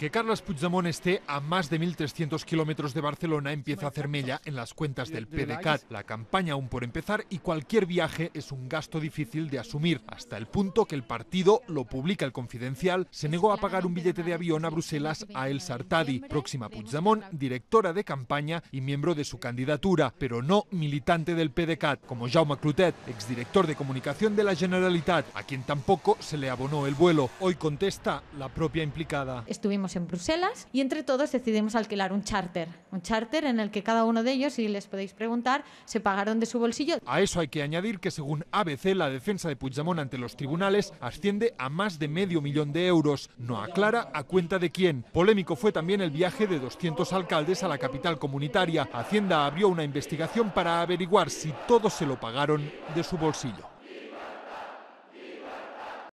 Que Carles Puigdemont esté a más de 1.300 kilómetros de Barcelona empieza a hacer mella en las cuentas del PDCAT. La campaña aún por empezar y cualquier viaje es un gasto difícil de asumir, hasta el punto que el partido, lo publica el Confidencial, se negó a pagar un billete de avión a Bruselas a El Sartadi, próxima Puigdemont, directora de campaña y miembro de su candidatura, pero no militante del PDCAT, como Jaume Clotet, exdirector de comunicación de la Generalitat, a quien tampoco se le abonó el vuelo. Hoy contesta la propia implicada. Estuvimos en Bruselas y entre todos decidimos alquilar un charter. Un charter en el que cada uno de ellos, si les podéis preguntar, se pagaron de su bolsillo. A eso hay que añadir que según ABC la defensa de Puigdemont ante los tribunales asciende a más de medio millón de euros. No aclara a cuenta de quién. Polémico fue también el viaje de 200 alcaldes a la capital comunitaria. Hacienda abrió una investigación para averiguar si todos se lo pagaron de su bolsillo.